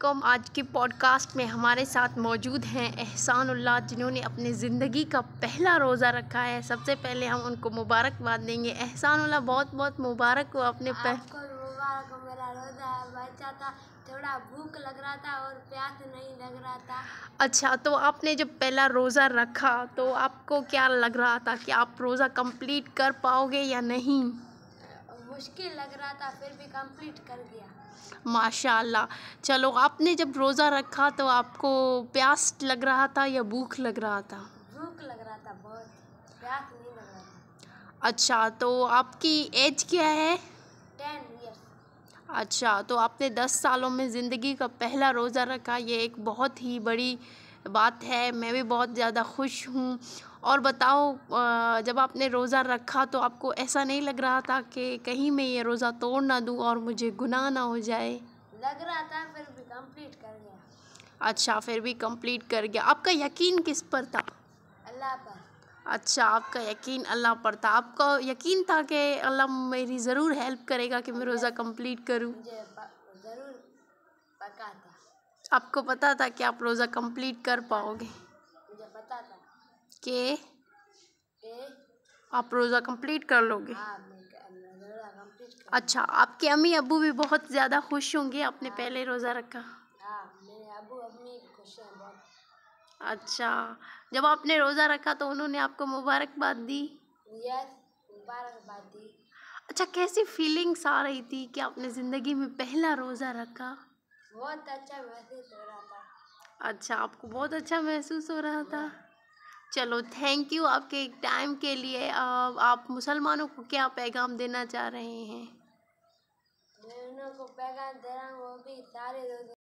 कम आज के पॉडकास्ट में हमारे साथ मौजूद हैं एहसान उल्ला जिन्होंने अपने ज़िंदगी का पहला रोज़ा रखा है सबसे पहले हम उनको मुबारकबाद देंगे उल्ला बहुत बहुत मुबारक हो अपने पह... मुबारक हो मेरा रोज़ा बच्चा था थोड़ा भूख लग रहा था और प्यास नहीं लग रहा था अच्छा तो आपने जब पहला रोज़ा रखा तो आपको क्या लग रहा था कि आप रोज़ा कंप्लीट कर पाओगे या नहीं मुश्किल लग रहा था फिर भी कंप्लीट कर दिया माशाल्लाह चलो आपने जब रोज़ा रखा तो आपको प्यास लग रहा था या भूख लग रहा था भूख लग रहा था बहुत प्यास नहीं लग रहा था अच्छा तो आपकी एज क्या है टेन अच्छा तो आपने दस सालों में ज़िंदगी का पहला रोज़ा रखा ये एक बहुत ही बड़ी बात है मैं भी बहुत ज़्यादा खुश हूँ और बताओ जब आपने रोज़ा रखा तो आपको ऐसा नहीं लग रहा था कि कहीं मैं ये रोज़ा तोड़ ना दूँ और मुझे गुनाह ना हो जाए लग रहा था फिर भी कंप्लीट कर गया अच्छा फिर भी कंप्लीट कर गया आपका यकीन किस पर था अल्लाह पर अच्छा आपका यकीन अल्लाह पर था आपका यकीन था कि अल्लाह मेरी ज़रूर हेल्प करेगा कि मैं रोज़ा कंप्लीट करूँ ज़रूर पका था आपको पता था कि आप रोज़ा कंप्लीट कर पाओगे मुझे पता था कि आप रोज़ा कंप्लीट कर लोगे हाँ, अच्छा आपके अम्मी अबू भी बहुत ज़्यादा खुश होंगे आपने आ, हाँ। पहले रोज़ा रखा हाँ, अबू अम्मी खुश हैं बहुत अच्छा जब आपने रोज़ा रखा तो उन्होंने आपको मुबारकबाद दी यस मुबारकबाद दी अच्छा कैसी फीलिंग्स आ रही थी कि आपने ज़िंदगी में पहला रोज़ा रखा बहुत अच्छा महसूस हो रहा था अच्छा आपको बहुत अच्छा महसूस हो रहा था चलो थैंक यू आपके टाइम के लिए आप मुसलमानों को क्या पैगाम देना चाह रहे हैं को पैगाम दे रहा हूँ वो भी सारे